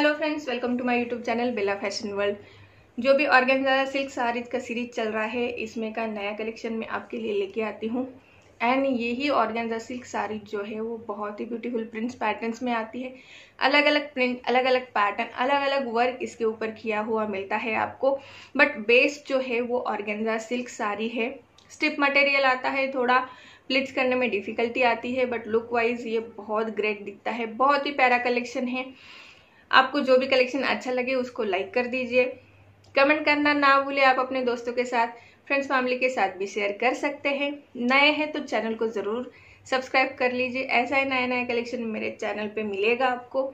hello friends welcome to my YouTube channel Bella fashion world जो भी organza silk saris का series चल रहा है इसमें का नया कलेक्शन मैं आपके लिए लेके आती हूँ एंड यही ऑर्गेन्जा सिल्क सारीज जो है वो बहुत ही ब्यूटीफुल प्रिंट्स पैटर्न्स में आती है अलग अलग प्रिंट अलग अलग पैटर्न अलग अलग वर्क इसके ऊपर किया हुआ मिलता है आपको बट बेस जो है वो ऑर्गेन्जा सिल्क साड़ी है स्टिप मटेरियल आता है थोड़ा प्लिट्स करने में डिफ़िकल्टी आती है बट लुक वाइज ये बहुत ग्रेट दिखता है बहुत ही प्यारा कलेक्शन है आपको जो भी कलेक्शन अच्छा लगे उसको लाइक कर दीजिए कमेंट करना ना भूले आप अपने दोस्तों के साथ फ्रेंड्स फैमिली के साथ भी शेयर कर सकते हैं नए हैं तो चैनल को ज़रूर सब्सक्राइब कर लीजिए ऐसा ही नया नया कलेक्शन मेरे चैनल पे मिलेगा आपको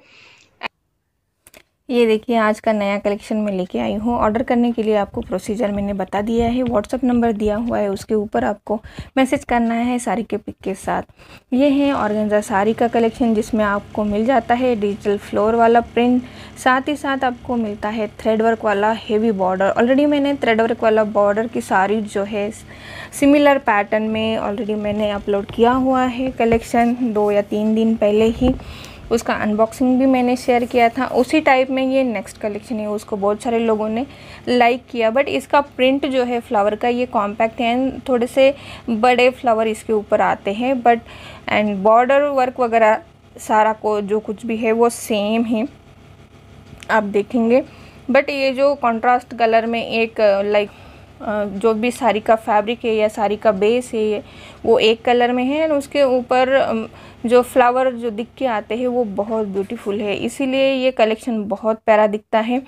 ये देखिए आज का नया कलेक्शन मैं लेके आई हूँ ऑर्डर करने के लिए आपको प्रोसीजर मैंने बता दिया है व्हाट्सअप नंबर दिया हुआ है उसके ऊपर आपको मैसेज करना है साड़ी के पिक के साथ ये है ऑर्गेंजा साड़ी का कलेक्शन जिसमें आपको मिल जाता है डिजिटल फ्लोर वाला प्रिंट साथ ही साथ आपको मिलता है थ्रेड वर्क वाला हेवी बॉर्डर ऑलरेडी मैंने थ्रेड वर्क वाला बॉर्डर की साड़ी जो है सिमिलर पैटर्न में ऑलरेडी मैंने अपलोड किया हुआ है कलेक्शन दो या तीन दिन पहले ही उसका अनबॉक्सिंग भी मैंने शेयर किया था उसी टाइप में ये नेक्स्ट कलेक्शन है उसको बहुत सारे लोगों ने लाइक किया बट इसका प्रिंट जो है फ्लावर का ये कॉम्पैक्ट है एंड थोड़े से बड़े फ्लावर इसके ऊपर आते हैं बट एंड बॉर्डर वर्क वगैरह सारा को जो कुछ भी है वो सेम है आप देखेंगे बट ये जो कॉन्ट्रास्ट कलर में एक लाइक जो भी साड़ी का फैब्रिक है या साड़ी का बेस है वो एक कलर में है एंड उसके ऊपर जो फ्लावर जो दिख के आते हैं वो बहुत ब्यूटीफुल है इसीलिए ये कलेक्शन बहुत प्यारा दिखता है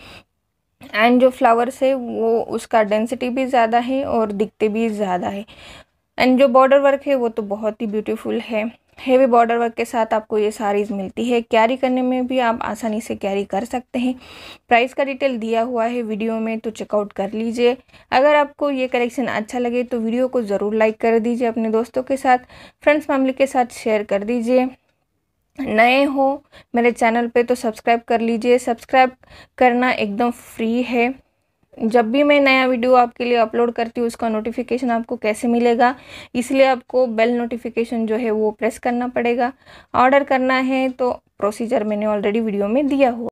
एंड जो फ्लावर्स है वो उसका डेंसिटी भी ज़्यादा है और दिखते भी ज़्यादा है एंड जो बॉर्डर वर्क है वो तो बहुत ही ब्यूटीफुल है हेवी बॉर्डर वर्क के साथ आपको ये साड़ीज़ मिलती है कैरी करने में भी आप आसानी से कैरी कर सकते हैं प्राइस का डिटेल दिया हुआ है वीडियो में तो चेकआउट कर लीजिए अगर आपको ये कलेक्शन अच्छा लगे तो वीडियो को ज़रूर लाइक कर दीजिए अपने दोस्तों के साथ फ्रेंड्स फैमिली के साथ शेयर कर दीजिए नए हो मेरे चैनल पे तो सब्सक्राइब कर लीजिए सब्सक्राइब करना एकदम फ्री है जब भी मैं नया वीडियो आपके लिए अपलोड करती हूँ उसका नोटिफिकेशन आपको कैसे मिलेगा इसलिए आपको बेल नोटिफिकेशन जो है वो प्रेस करना पड़ेगा ऑर्डर करना है तो प्रोसीजर मैंने ऑलरेडी वीडियो में दिया हुआ